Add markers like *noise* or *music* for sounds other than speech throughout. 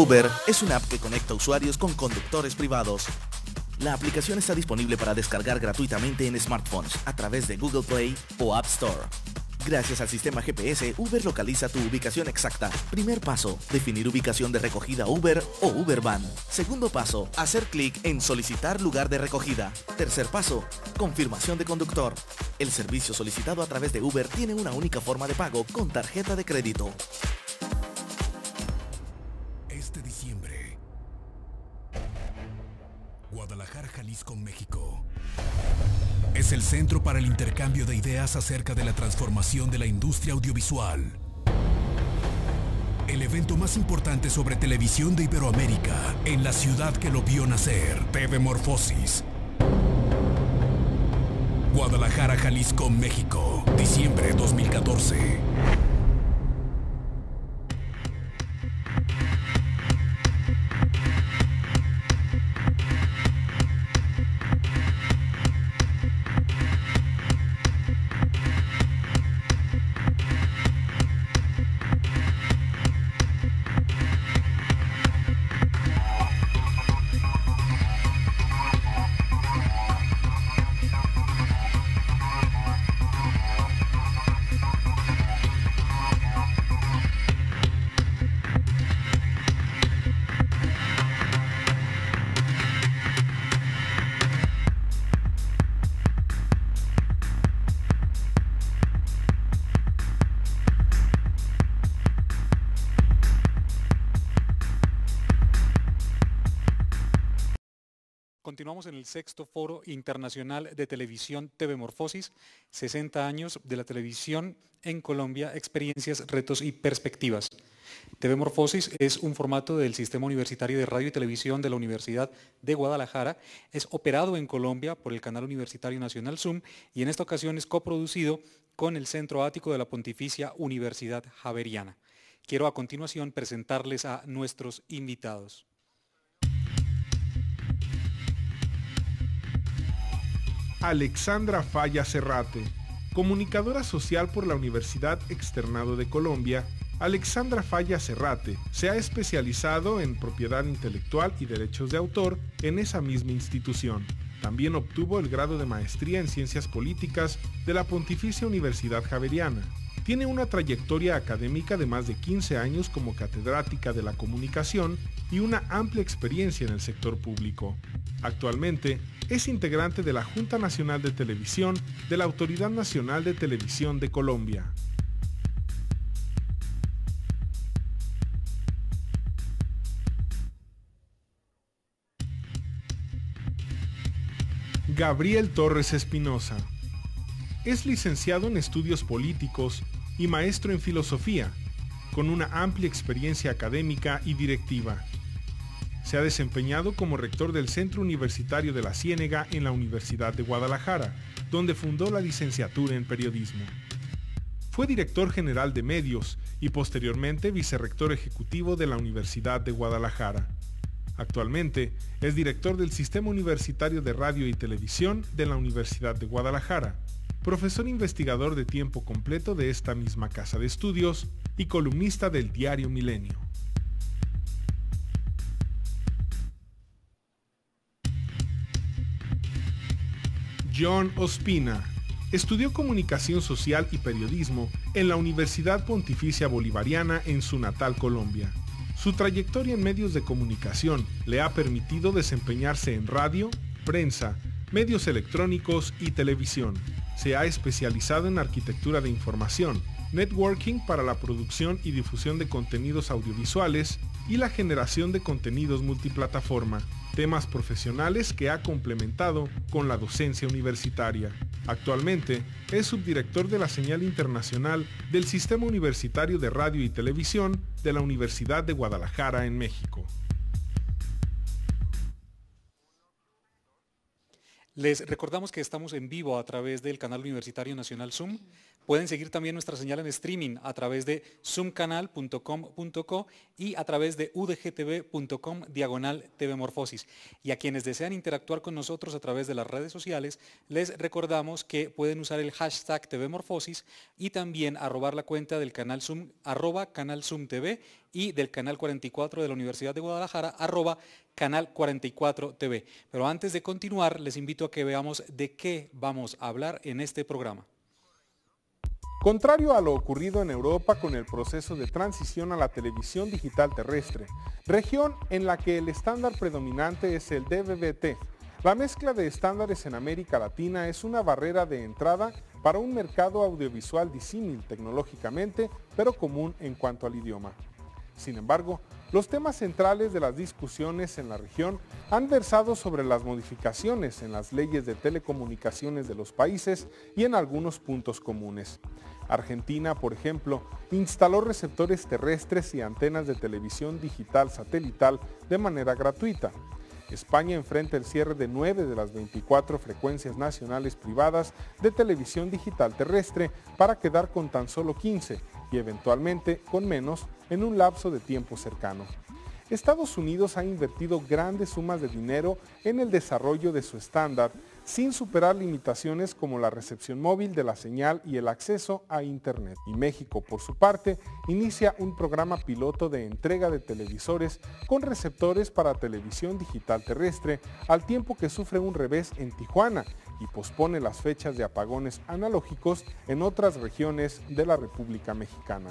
Uber es una app que conecta usuarios con conductores privados. La aplicación está disponible para descargar gratuitamente en smartphones a través de Google Play o App Store. Gracias al sistema GPS, Uber localiza tu ubicación exacta. Primer paso, definir ubicación de recogida Uber o Uber Van. Segundo paso, hacer clic en solicitar lugar de recogida. Tercer paso, confirmación de conductor. El servicio solicitado a través de Uber tiene una única forma de pago con tarjeta de crédito. Jalisco, México. Es el centro para el intercambio de ideas acerca de la transformación de la industria audiovisual. El evento más importante sobre televisión de Iberoamérica, en la ciudad que lo vio nacer, TV Morfosis. Guadalajara, Jalisco, México, diciembre de 2014. el sexto foro internacional de televisión TV Morfosis, 60 años de la televisión en Colombia, experiencias, retos y perspectivas. TV Morfosis es un formato del Sistema Universitario de Radio y Televisión de la Universidad de Guadalajara. Es operado en Colombia por el Canal Universitario Nacional Zoom y en esta ocasión es coproducido con el Centro Ático de la Pontificia Universidad Javeriana. Quiero a continuación presentarles a nuestros invitados. Alexandra Falla Serrate, Comunicadora social por la Universidad Externado de Colombia, Alexandra Falla Serrate se ha especializado en propiedad intelectual y derechos de autor en esa misma institución. También obtuvo el grado de maestría en ciencias políticas de la Pontificia Universidad Javeriana. Tiene una trayectoria académica de más de 15 años como catedrática de la comunicación y una amplia experiencia en el sector público. Actualmente, es integrante de la Junta Nacional de Televisión de la Autoridad Nacional de Televisión de Colombia. Gabriel Torres Espinosa. Es licenciado en estudios políticos y maestro en filosofía, con una amplia experiencia académica y directiva. Se ha desempeñado como rector del Centro Universitario de la Ciénega en la Universidad de Guadalajara, donde fundó la licenciatura en periodismo. Fue director general de medios y posteriormente vicerrector ejecutivo de la Universidad de Guadalajara. Actualmente es director del Sistema Universitario de Radio y Televisión de la Universidad de Guadalajara, profesor investigador de tiempo completo de esta misma casa de estudios y columnista del diario Milenio. John Ospina. Estudió comunicación social y periodismo en la Universidad Pontificia Bolivariana en su natal Colombia. Su trayectoria en medios de comunicación le ha permitido desempeñarse en radio, prensa, medios electrónicos y televisión. Se ha especializado en arquitectura de información, networking para la producción y difusión de contenidos audiovisuales y la generación de contenidos multiplataforma, temas profesionales que ha complementado con la docencia universitaria. Actualmente es subdirector de la señal internacional del Sistema Universitario de Radio y Televisión de la Universidad de Guadalajara en México. Les recordamos que estamos en vivo a través del canal universitario nacional Zoom. Pueden seguir también nuestra señal en streaming a través de zoomcanal.com.co y a través de udgtv.com diagonal TV Y a quienes desean interactuar con nosotros a través de las redes sociales, les recordamos que pueden usar el hashtag TV y también arrobar la cuenta del canal Zoom, arroba canal y del canal 44 de la Universidad de Guadalajara, arroba canal 44 TV. Pero antes de continuar, les invito a que veamos de qué vamos a hablar en este programa. Contrario a lo ocurrido en Europa con el proceso de transición a la televisión digital terrestre, región en la que el estándar predominante es el dvb la mezcla de estándares en América Latina es una barrera de entrada para un mercado audiovisual disímil tecnológicamente, pero común en cuanto al idioma. Sin embargo, los temas centrales de las discusiones en la región han versado sobre las modificaciones en las leyes de telecomunicaciones de los países y en algunos puntos comunes. Argentina, por ejemplo, instaló receptores terrestres y antenas de televisión digital satelital de manera gratuita. España enfrenta el cierre de 9 de las 24 frecuencias nacionales privadas de televisión digital terrestre para quedar con tan solo 15, y eventualmente con menos en un lapso de tiempo cercano. Estados Unidos ha invertido grandes sumas de dinero en el desarrollo de su estándar sin superar limitaciones como la recepción móvil de la señal y el acceso a Internet. Y México, por su parte, inicia un programa piloto de entrega de televisores con receptores para televisión digital terrestre, al tiempo que sufre un revés en Tijuana y pospone las fechas de apagones analógicos en otras regiones de la República Mexicana.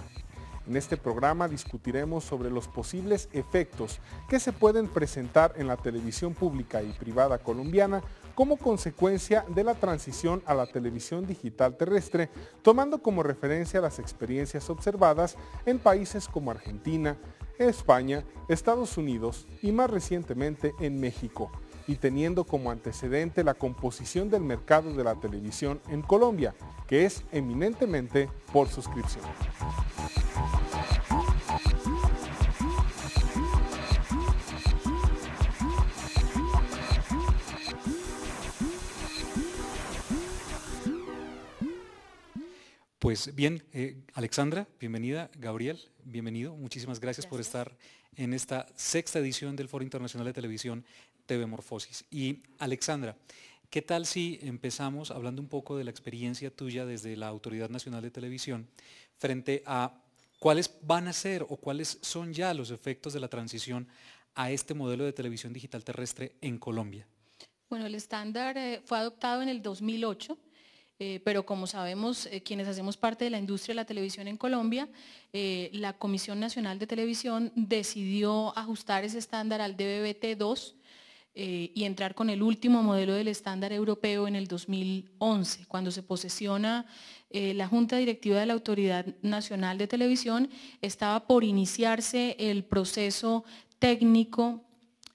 En este programa discutiremos sobre los posibles efectos que se pueden presentar en la televisión pública y privada colombiana como consecuencia de la transición a la televisión digital terrestre, tomando como referencia las experiencias observadas en países como Argentina, España, Estados Unidos y más recientemente en México, y teniendo como antecedente la composición del mercado de la televisión en Colombia, que es eminentemente por suscripción. Pues bien, eh, Alexandra, bienvenida. Gabriel, bienvenido. Muchísimas gracias, por estar en esta sexta edición del Foro Internacional de Televisión TV Morfosis. Y Alexandra, ¿qué tal si empezamos hablando un poco de la experiencia tuya desde la Autoridad Nacional de Televisión frente a cuáles van a ser o cuáles son ya los efectos de la transición a este modelo de televisión digital terrestre en Colombia? Bueno, el estándar eh, fue adoptado en el 2008 eh, pero como sabemos eh, quienes hacemos parte de la industria de la televisión en Colombia, eh, la Comisión Nacional de Televisión decidió ajustar ese estándar al DBBT2 y entrar con el último modelo del estándar europeo en el 2011, cuando se posesiona la Junta Directiva de la Autoridad Nacional de Televisión, estaba por iniciarse el proceso técnico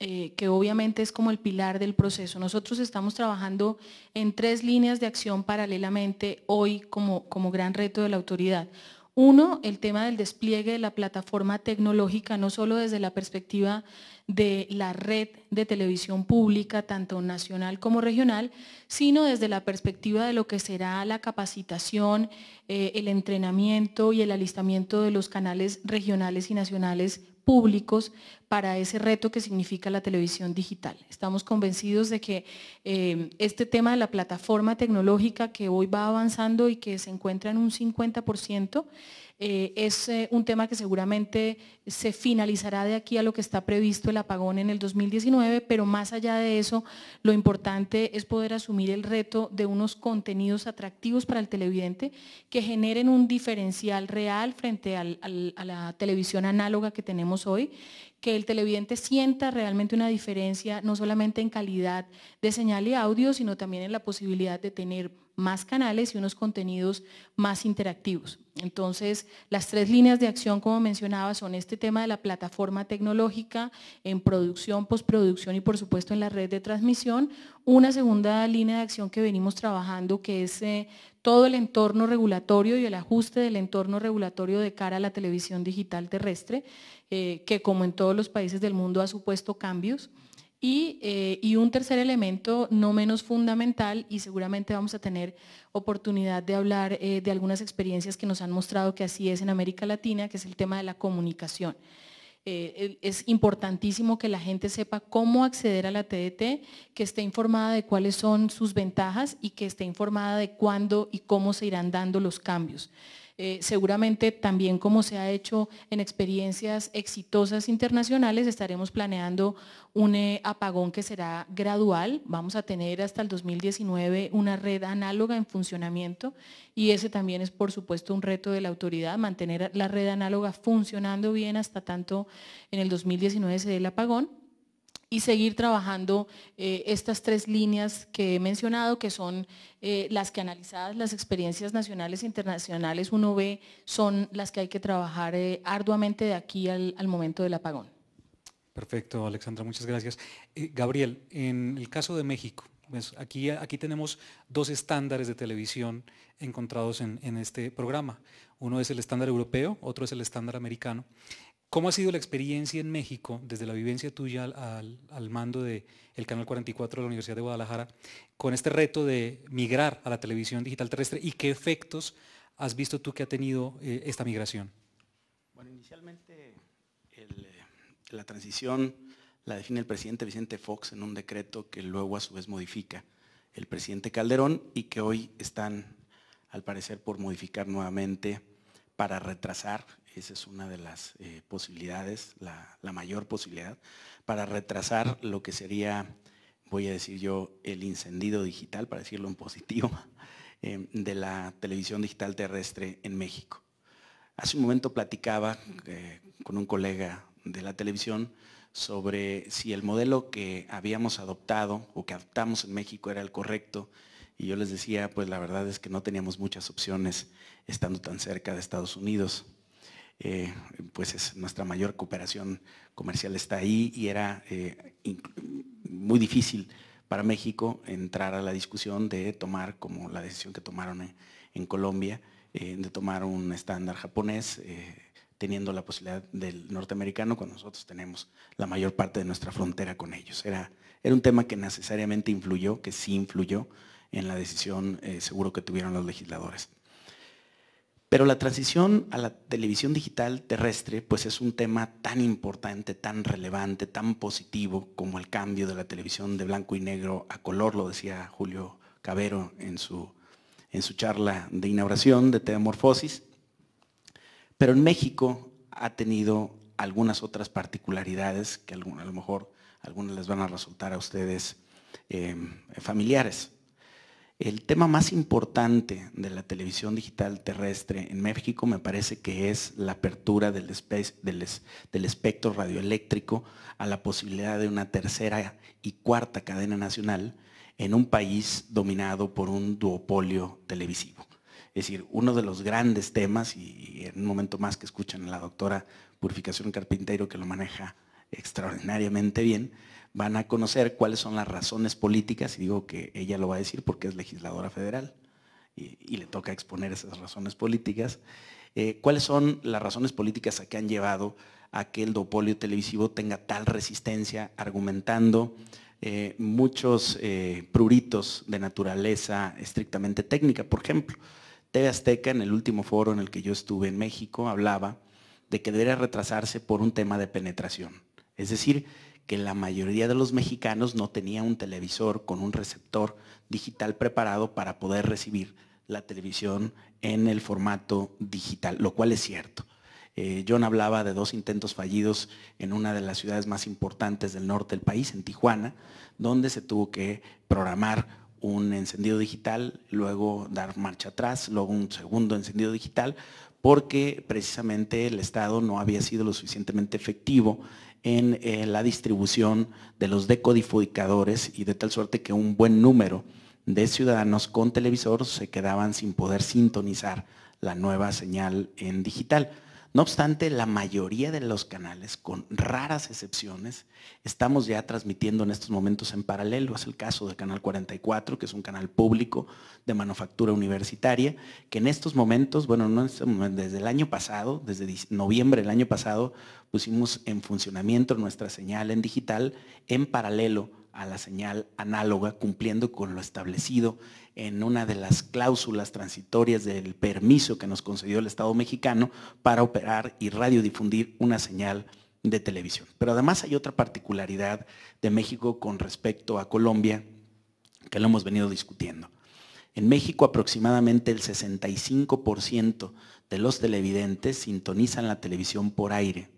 eh, que obviamente es como el pilar del proceso. Nosotros estamos trabajando en tres líneas de acción paralelamente hoy como, como gran reto de la autoridad. Uno, el tema del despliegue de la plataforma tecnológica, no solo desde la perspectiva de la red de televisión pública, tanto nacional como regional, sino desde la perspectiva de lo que será la capacitación, eh, el entrenamiento y el alistamiento de los canales regionales y nacionales públicos para ese reto que significa la televisión digital. Estamos convencidos de que eh, este tema de la plataforma tecnológica que hoy va avanzando y que se encuentra en un 50%, eh, es eh, un tema que seguramente se finalizará de aquí a lo que está previsto el apagón en el 2019, pero más allá de eso, lo importante es poder asumir el reto de unos contenidos atractivos para el televidente que generen un diferencial real frente a la televisión análoga que tenemos hoy, que el televidente sienta realmente una diferencia no solamente en calidad de señal y audio, sino también en la posibilidad de tener más canales y unos contenidos más interactivos. Entonces, las tres líneas de acción, como mencionaba, son este tema de la plataforma tecnológica en producción, postproducción y por supuesto en la red de transmisión. Una segunda línea de acción que venimos trabajando que es eh, todo el entorno regulatorio y el ajuste del entorno regulatorio de cara a la televisión digital terrestre, eh, que como en todos los países del mundo ha supuesto cambios. Eh, y, un tercer elemento no menos fundamental, y seguramente vamos a tener oportunidad de hablar eh, de algunas experiencias que nos han mostrado que así es en América Latina, que es el tema de la comunicación. Eh, es importantísimo que la gente sepa cómo acceder a la TDT, que esté informada de cuáles son sus ventajas y que esté informada de cuándo y cómo se irán dando los cambios. Eh, seguramente también como se ha hecho en experiencias exitosas internacionales, estaremos planeando un eh, apagón que será gradual. Vamos a tener hasta el 2019 una red análoga en funcionamiento y ese también es por supuesto un reto de la autoridad, mantener la red análoga funcionando bien hasta tanto en el 2019 se dé el apagón y seguir trabajando eh, estas tres líneas que he mencionado, que son eh, las que analizadas las experiencias nacionales e internacionales uno ve, son las que hay que trabajar eh, arduamente de aquí al, momento del apagón. Perfecto, Alexandra, muchas gracias. Gabriel, en el caso de México, pues aquí, aquí tenemos dos estándares de televisión encontrados en, en este programa. Uno es el estándar europeo, otro es el estándar americano. ¿Cómo ha sido la experiencia en México, desde la vivencia tuya al, mando del Canal 44 de la Universidad de Guadalajara, con este reto de migrar a la televisión digital terrestre y qué efectos has visto tú que ha tenido eh, esta migración? Bueno, inicialmente eh, la transición la define el presidente Vicente Fox en un decreto que luego a su vez modifica el presidente Calderón y que hoy están, al parecer, por modificar nuevamente para retrasar esa es una de las eh, posibilidades, la, mayor posibilidad, para retrasar lo que sería, voy a decir yo, el incendio digital, para decirlo en positivo, *laughs* em, de la televisión digital terrestre en México. Hace un momento platicaba eh, con un colega de la televisión sobre si el modelo que habíamos adoptado o que adoptamos en México era el correcto. Y yo les decía, pues la verdad es que no teníamos muchas opciones estando tan cerca de Estados Unidos. Eh, pues es nuestra mayor cooperación comercial está ahí y era eh, muy difícil para México entrar a la discusión de tomar, como la decisión que tomaron en, Colombia, eh, de tomar un estándar japonés, teniendo la posibilidad del norteamericano cuando nosotros tenemos la mayor parte de nuestra frontera con ellos. Era, era un tema que necesariamente influyó, que sí influyó en la decisión seguro que tuvieron los legisladores. Pero la transición a la televisión digital terrestre pues es un tema tan importante, tan relevante, tan positivo como el cambio de la televisión de blanco y negro a color, lo decía Julio Cabero en su, charla de inauguración de Teamorfosis. Pero en México ha tenido algunas otras particularidades que a lo mejor algunas les van a resultar a ustedes eh, familiares. El tema más importante de la televisión digital terrestre en México me parece que es la apertura del, espectro radioeléctrico a la posibilidad de una tercera y cuarta cadena nacional en un país dominado por un duopolio televisivo. Es decir, uno de los grandes temas, y en un momento más que escuchan a la doctora Purificación Carpintero, que lo maneja extraordinariamente bien, van a conocer cuáles son las razones políticas, y digo que ella lo va a decir porque es legisladora federal y, le toca exponer esas razones políticas, eh, cuáles son las razones políticas a que han llevado a que el dopolio televisivo tenga tal resistencia, argumentando eh, muchos eh, pruritos de naturaleza estrictamente técnica. Por ejemplo, TV Azteca, en el último foro en el que yo estuve en México, hablaba de que debería retrasarse por un tema de penetración. Es decir, que la mayoría de los mexicanos no tenía un televisor con un receptor digital preparado para poder recibir la televisión en el formato digital, lo cual es cierto. Eh, John hablaba de dos intentos fallidos en una de las ciudades más importantes del norte del país, en Tijuana, donde se tuvo que programar un encendido digital, luego dar marcha atrás, luego un segundo encendido digital, porque precisamente el Estado no había sido lo suficientemente efectivo en eh, la distribución de los decodificadores y de tal suerte que un buen número de ciudadanos con televisor se quedaban sin poder sintonizar la nueva señal en digital. No obstante, la mayoría de los canales, con raras excepciones, estamos ya transmitiendo en estos momentos en paralelo. Es el caso del Canal 44, que es un canal público de manufactura universitaria, que en estos momentos, bueno, este desde el año pasado, desde noviembre del año pasado, pusimos en funcionamiento nuestra señal en digital en paralelo a la señal análoga, cumpliendo con lo establecido en una de las cláusulas transitorias del permiso que nos concedió el Estado mexicano para operar y radiodifundir una señal de televisión. Pero además hay otra particularidad de México con respecto a Colombia que lo hemos venido discutiendo. En México aproximadamente el 65% de los televidentes sintonizan la televisión por aire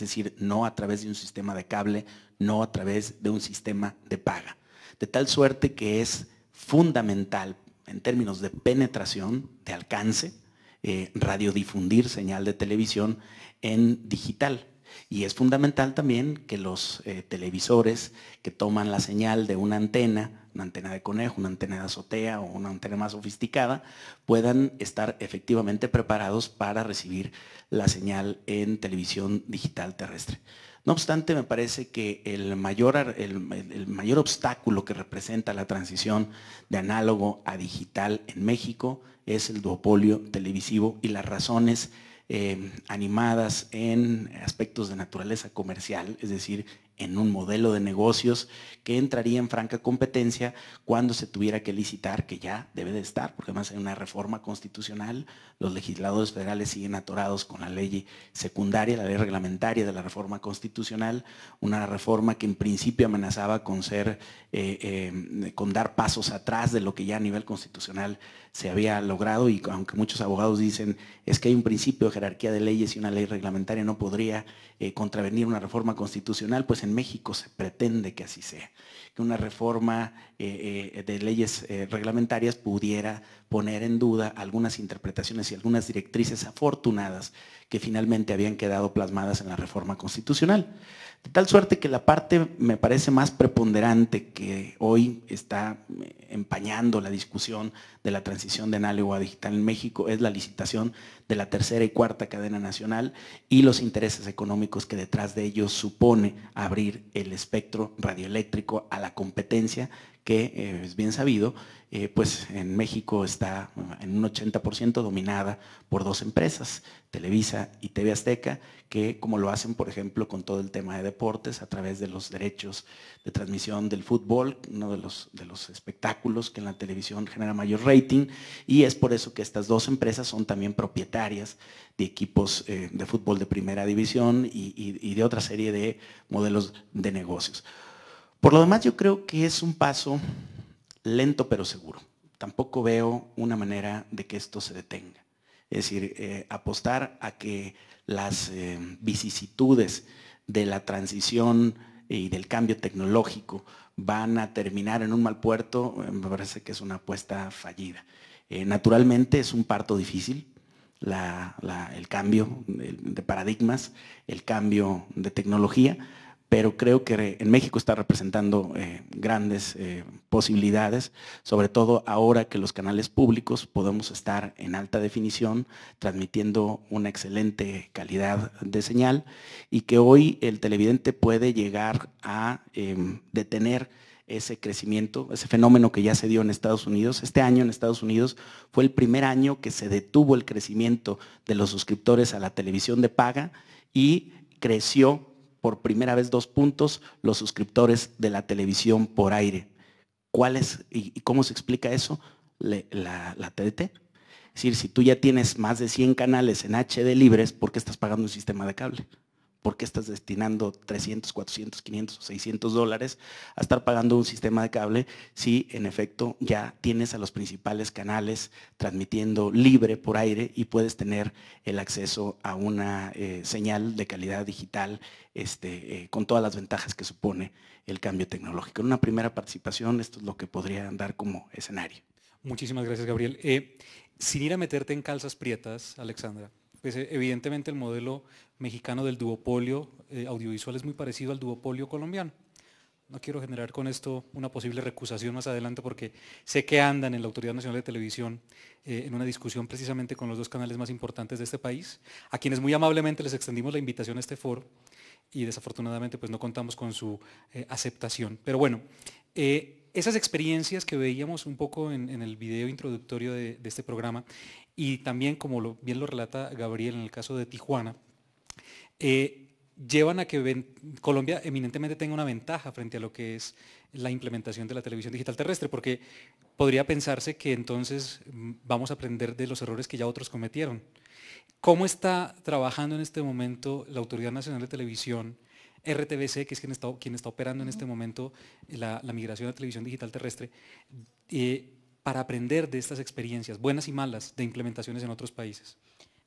es decir, no a través de un sistema de cable, no a través de un sistema de paga. De tal suerte que es fundamental en términos de penetración, de alcance, eh, radiodifundir señal de televisión en digital. Y es fundamental también que los eh, televisores que toman la señal de una antena una antena de conejo, una antena de azotea o una antena más sofisticada, puedan estar efectivamente preparados para recibir la señal en televisión digital terrestre. No obstante, me parece que el mayor, el, mayor obstáculo que representa la transición de análogo a digital en México es el duopolio televisivo y las razones eh, animadas en aspectos de naturaleza comercial, es decir, en un modelo de negocios que entraría en franca competencia cuando se tuviera que licitar, que ya debe de estar, porque además hay una reforma constitucional, los legisladores federales siguen atorados con la ley secundaria, la ley reglamentaria de la reforma constitucional, una reforma que en principio amenazaba con ser, eh, eh, con dar pasos atrás de lo que ya a nivel constitucional se había logrado y aunque muchos abogados dicen es que hay un principio de jerarquía de leyes y una ley reglamentaria no podría eh, contravenir una reforma constitucional, pues en México se pretende que así sea, que una reforma eh, eh, de leyes reglamentarias pudiera poner en duda algunas interpretaciones y algunas directrices afortunadas que finalmente habían quedado plasmadas en la reforma constitucional. De tal suerte que la parte, me parece, más preponderante que hoy está eh, empañando la discusión de la transición de análogo a digital en México es la licitación de la tercera y cuarta cadena nacional y los intereses económicos que detrás de ellos supone abrir el espectro radioeléctrico a la competencia que eh, es bien sabido, eh, pues en México está eh, en un 80% dominada por dos empresas, Televisa y TV Azteca, que como lo hacen, por ejemplo, con todo el tema de deportes, a través de los derechos de transmisión del fútbol, uno de los, de los espectáculos que en la televisión genera mayor rating, y es por eso que estas dos empresas son también propietarias de equipos de fútbol de primera división y de otra serie de modelos de negocios. Por lo demás, yo creo que es un paso lento pero seguro. Tampoco veo una manera de que esto se detenga. Es decir, eh, apostar a que las eh, vicisitudes de la transición y del cambio tecnológico van a terminar en un mal puerto, eh, me parece que es una apuesta fallida. naturalmente es un parto difícil, el cambio de paradigmas, el cambio de tecnología, pero creo que en México está representando eh, grandes eh, posibilidades, sobre todo ahora que los canales públicos podemos estar en alta definición, transmitiendo una excelente calidad de señal y que hoy el televidente puede llegar a eh, detener ese crecimiento, ese fenómeno que ya se dio en Estados Unidos. Este año en Estados Unidos fue el primer año que se detuvo el crecimiento de los suscriptores a la televisión de paga y creció por primera vez dos puntos los suscriptores de la televisión por aire. ¿Cuál es y, cómo se explica eso? la, la, TDT. Es decir, si tú ya tienes más de 100 canales en HD libres, ¿por qué estás pagando un sistema de cable? ¿Por qué estás destinando 300, 400, 500 o 600 dólares a estar pagando un sistema de cable si en efecto ya tienes a los principales canales transmitiendo libre por aire y puedes tener el acceso a una eh, señal de calidad digital este, eh, con todas las ventajas que supone el cambio tecnológico? En una primera participación, esto es lo que podría dar como escenario. Muchísimas gracias, Gabriel. Eh, sin ir a meterte en calzas prietas, Alexandra, pues evidentemente el modelo mexicano del duopolio eh, audiovisual es muy parecido al duopolio colombiano. No quiero generar con esto una posible recusación más adelante porque sé que andan en la Autoridad Nacional de Televisión eh, en una discusión precisamente con los dos canales más importantes de este país, a quienes muy amablemente les extendimos la invitación a este foro y desafortunadamente pues no contamos con su eh, aceptación. Pero bueno, esas experiencias que veíamos un poco en, el video introductorio de, este programa y también como bien lo relata Gabriel en el caso de Tijuana, eh, llevan a que Colombia eminentemente tenga una ventaja frente a lo que es la implementación de la televisión digital terrestre, porque podría pensarse que entonces mm, vamos a aprender de los errores que ya otros cometieron. ¿Cómo está trabajando en este momento la Autoridad Nacional de Televisión, RTBC, que es quien está, operando en este momento la, migración a televisión digital terrestre, eh, para aprender de estas experiencias, buenas y malas, de implementaciones en otros países?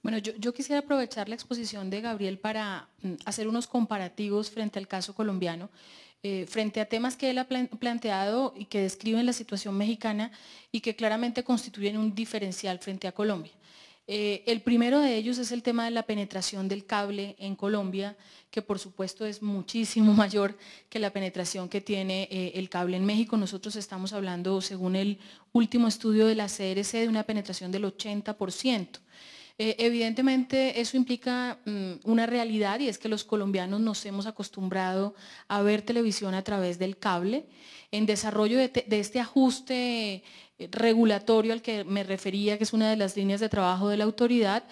Bueno, yo, quisiera aprovechar la exposición de Gabriel para mm, hacer unos comparativos frente al caso colombiano, eh, frente a temas que él ha planteado y que describen la situación mexicana y que claramente constituyen un diferencial frente a Colombia. Eh, el primero de ellos es el tema de la penetración del cable en Colombia, que por supuesto es muchísimo *laughs* mayor que la penetración que tiene eh, el cable en México. Nosotros estamos hablando, según el último estudio de la CRC, de una penetración del 80%. Eh, evidentemente eso implica mm, una realidad y es que los colombianos nos hemos acostumbrado a ver televisión a través del cable. En desarrollo de, este ajuste eh, regulatorio al que me refería, que es una de las líneas de trabajo de la autoridad,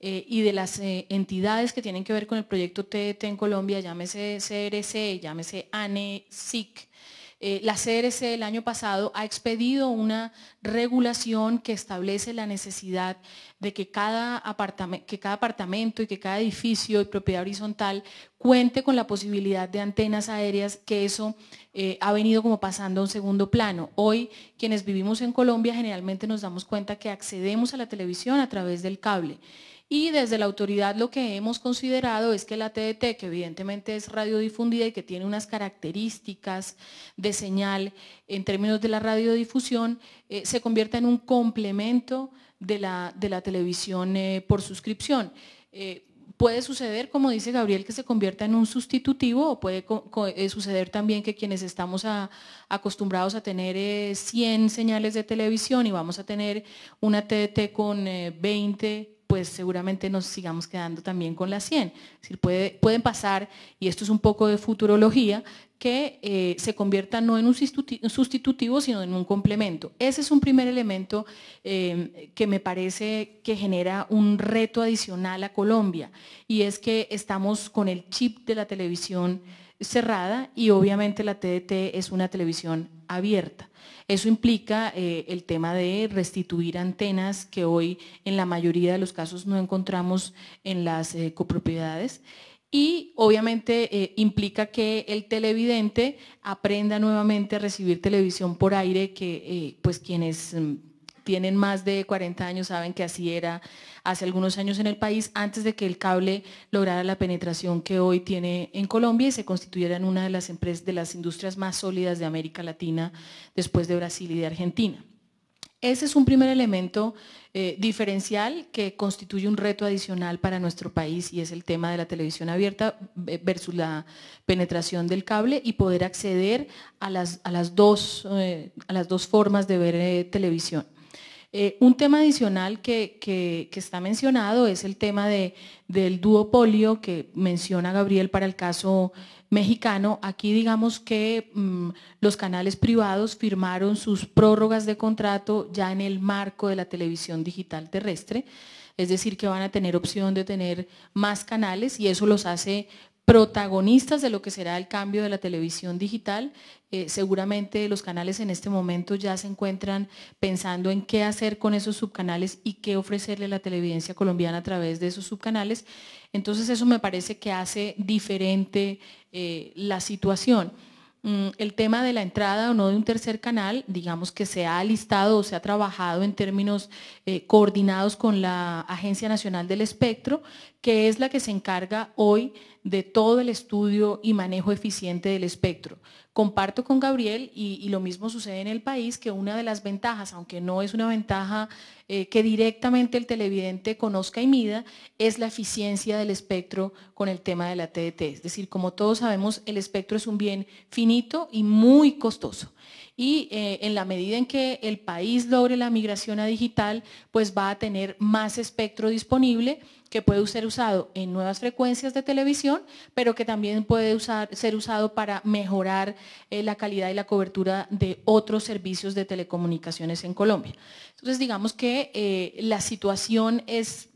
eh, y de las entidades que tienen que ver con el proyecto TET en Colombia, llámese CRC, llámese ANE, eh, la CRC el año pasado ha expedido una regulación que establece la necesidad de que cada, apartamento y que cada edificio de propiedad horizontal cuente con la posibilidad de antenas aéreas, que eso eh, ha venido como pasando a un segundo plano. Hoy, quienes vivimos en Colombia generalmente nos damos cuenta que accedemos a la televisión a través del cable. Y desde la autoridad lo que hemos considerado es que la TDT, que evidentemente es radiodifundida y que tiene unas características de señal en términos de la radiodifusión, eh, se convierta en un complemento de la, de la televisión eh, por suscripción. Eh, puede suceder, como dice Gabriel, que se convierta en un sustitutivo o puede suceder también que quienes estamos acostumbrados a tener 100 señales de televisión y vamos a tener una TDT con 20 pues seguramente nos sigamos quedando también con la 100. Es puede, pueden pasar, y esto es un poco de futurología, que eh, se convierta no en un sustitutivo, sino en un complemento. Ese es un primer elemento em, que me parece que genera un reto adicional a Colombia, y es que estamos con el chip de la televisión cerrada y obviamente la TDT es una televisión abierta. Eso implica eh, el tema de restituir antenas que hoy en la mayoría de los casos no encontramos en las eh, copropiedades y obviamente eh, implica que el televidente aprenda nuevamente a recibir televisión por aire que pues quienes mm, tienen más de 40 años saben que así era hace algunos años en el país, antes de que el cable lograra la penetración que hoy tiene en Colombia y se constituyera una de las, empresas, de las industrias más sólidas de América Latina después de Brasil y de Argentina. Ese es un primer elemento eh, diferencial que constituye un reto adicional para nuestro país y es el tema de la televisión abierta versus la penetración del cable y poder acceder a las, a las, dos, eh, a las dos formas de ver eh, televisión. Eh, un tema adicional que, está mencionado es el tema del duopolio que menciona Gabriel para el caso mexicano. Aquí digamos que mm, los canales privados firmaron sus prórrogas de contrato ya en el marco de la televisión digital terrestre es decir, que van a tener opción de tener más canales y eso los hace protagonistas de lo que será el cambio de la televisión digital. Eh, seguramente los canales en este momento ya se encuentran pensando en qué hacer con esos subcanales y qué ofrecerle a la televidencia colombiana a través de esos subcanales. Entonces eso me parece que hace diferente eh, la situación. Mm, el tema de la entrada o no de un tercer canal, digamos que se ha listado o se ha trabajado en términos eh, coordinados con la Agencia Nacional del Espectro, que es la que se encarga hoy de todo el estudio y manejo eficiente del espectro. Comparto con Gabriel, y, lo mismo sucede en el país, que una de las ventajas, aunque no es una ventaja eh, que directamente el televidente conozca y mida, es la eficiencia del espectro con el tema de la TDT. Es decir, como todos sabemos, el espectro es un bien finito y muy costoso y eh, en la medida en que el país logre la migración a digital, pues va a tener más espectro disponible que puede ser usado en nuevas frecuencias de televisión, pero que también puede ser usado para mejorar eh, la calidad y la cobertura de otros servicios de telecomunicaciones en Colombia. Entonces, digamos que eh, la situación es,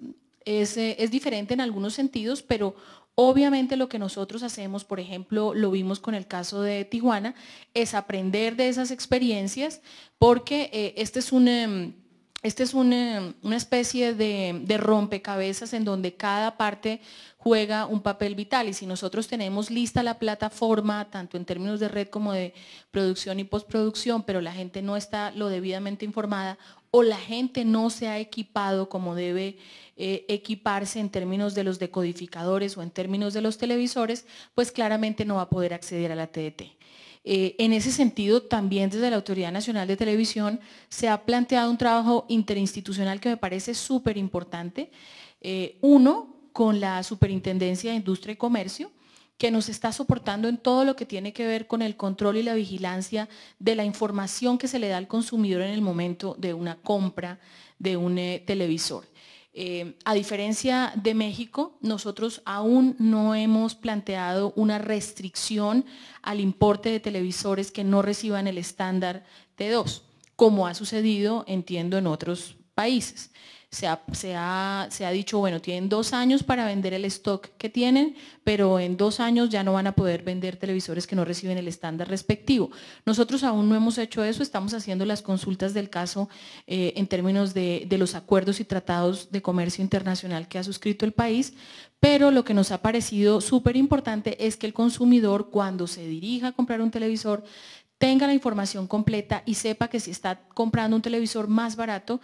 es, es diferente en algunos sentidos, pero Obviamente lo que nosotros hacemos, por ejemplo, lo vimos con el caso de Tijuana, es aprender de esas experiencias porque eh, este es em, este es em, una, especie de, de, rompecabezas en donde cada parte juega un papel vital y si nosotros tenemos lista la plataforma, tanto en términos de red como de producción y postproducción, pero la gente no está lo debidamente informada, o la gente no se ha equipado como debe eh, equiparse en términos de los decodificadores o en términos de los televisores, pues claramente no va a poder acceder a la TDT. Eh, en ese sentido, también desde la Autoridad Nacional de Televisión se ha planteado un trabajo interinstitucional que me parece súper importante. Eh, uno, con la Superintendencia de Industria y Comercio, que nos está soportando en todo lo que tiene que ver con el control y la vigilancia de la información que se le da al consumidor en el momento de una compra de un eh, televisor. Eh, a diferencia de México, nosotros aún no hemos planteado una restricción al importe de televisores que no reciban el estándar T2, como ha sucedido, entiendo, en otros países se ha, se, ha, dicho, bueno, tienen dos años para vender el stock que tienen, pero en dos años ya no van a poder vender televisores que no reciben el estándar respectivo. Nosotros aún no hemos hecho eso, estamos haciendo las consultas del caso eh, en términos de, de los acuerdos y tratados de comercio internacional que ha suscrito el país, pero lo que nos ha parecido súper importante es que el consumidor cuando se dirija a comprar un televisor tenga la información completa y sepa que si está comprando un televisor más barato,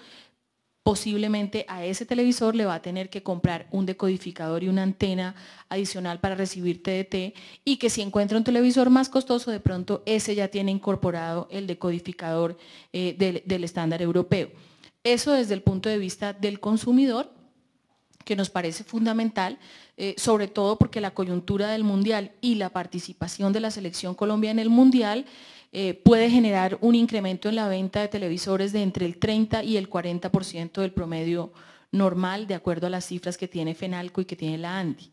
posiblemente a ese televisor le va a tener que comprar un decodificador y una antena adicional para recibir TDT y que si encuentra un televisor más costoso, de pronto ese ya tiene incorporado el decodificador eh, del, del estándar europeo. Eso desde el punto de vista del consumidor, que nos parece fundamental, eh, sobre todo porque la coyuntura del Mundial y la participación de la Selección Colombia en el Mundial eh, puede generar un incremento en la venta de televisores de entre el 30 y el 40% del promedio normal, de acuerdo a las cifras que tiene FENALCO y que tiene la ANDI.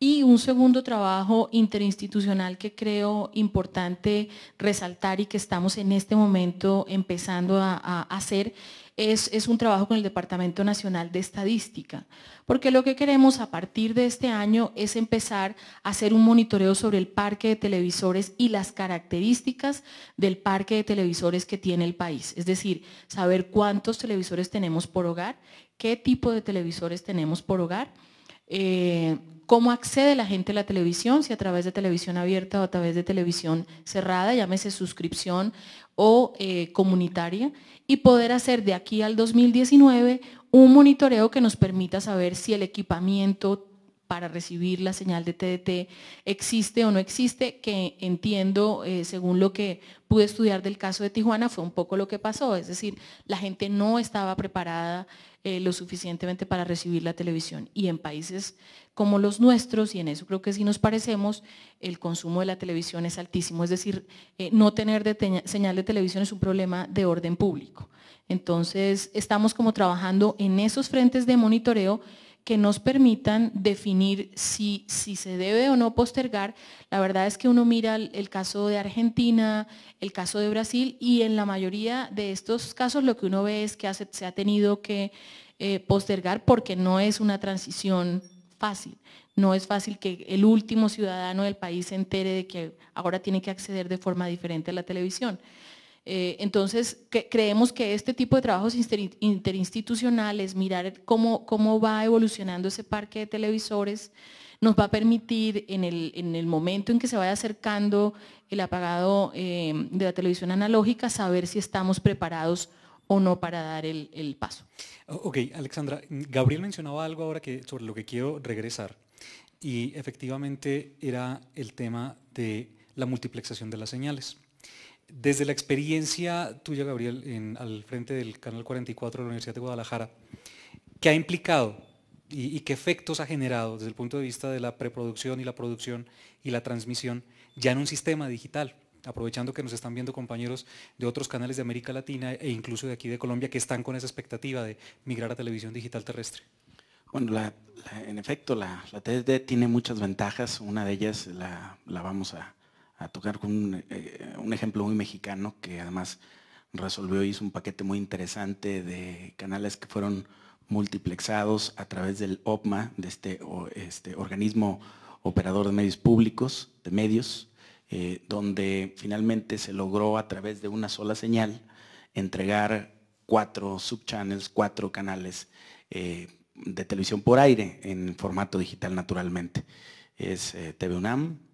Y un segundo trabajo interinstitucional que creo importante resaltar y que estamos en este momento empezando a hacer es, un trabajo con el Departamento Nacional de Estadística, porque lo que queremos a partir de este año es empezar a hacer un monitoreo sobre el parque de televisores y las características del parque de televisores que tiene el país, es decir, saber cuántos televisores tenemos por hogar, qué tipo de televisores tenemos por hogar, eh, ¿Cómo accede la gente a la televisión? Si a través de televisión abierta o a través de televisión cerrada, llámese suscripción o eh, comunitaria, y poder hacer de aquí al 2019 un monitoreo que nos permita saber si el equipamiento para recibir la señal de TDT existe o no existe, que entiendo, eh, según lo que pude estudiar del caso de Tijuana, fue un poco lo que pasó, es decir, la gente no estaba preparada eh, lo suficientemente para recibir la televisión. Y en países como los nuestros, y en eso creo que sí nos parecemos, el consumo de la televisión es altísimo. Es decir, eh, no tener señal de televisión es un problema de orden público. Entonces, estamos como trabajando en esos frentes de monitoreo que nos permitan definir si, si se debe o no postergar. La verdad es que uno mira el, caso de Argentina, el caso de Brasil y en la mayoría de estos casos lo que uno ve es que se ha tenido que eh, postergar porque no es una transición fácil. No es fácil que el último ciudadano del país se entere de que ahora tiene que acceder de forma diferente a la televisión. Eh, entonces, creemos que este tipo de trabajos interinstitucionales, mirar cómo, cómo va evolucionando ese parque de televisores, nos va a permitir en el, momento en que se vaya acercando el apagado eh, de la televisión analógica, saber si estamos preparados o no para dar el, paso. Ok, Alexandra, Gabriel mencionaba algo ahora que, sobre lo que quiero regresar y efectivamente era el tema de la multiplexación de las señales. Desde la experiencia tuya, Gabriel, al frente del Canal 44 de la Universidad de Guadalajara, ¿qué ha implicado y, qué efectos ha generado desde el punto de vista de la preproducción y la producción y la transmisión ya en un sistema digital? Aprovechando que nos están viendo compañeros de otros canales de América Latina e incluso de aquí de Colombia que están con esa expectativa de migrar a televisión digital terrestre. Bueno, en efecto, la, la TSD tiene muchas ventajas. Una de ellas la vamos a, a tocar con eh, eh, un, ejemplo muy mexicano que además resolvió, y hizo un paquete muy interesante de canales que fueron multiplexados a través del OPMA, de este, este organismo operador de medios públicos, de medios, eh, donde finalmente se logró a través de una sola señal entregar cuatro subchannels, cuatro canales de televisión por aire en formato digital naturalmente. Es TVUNAM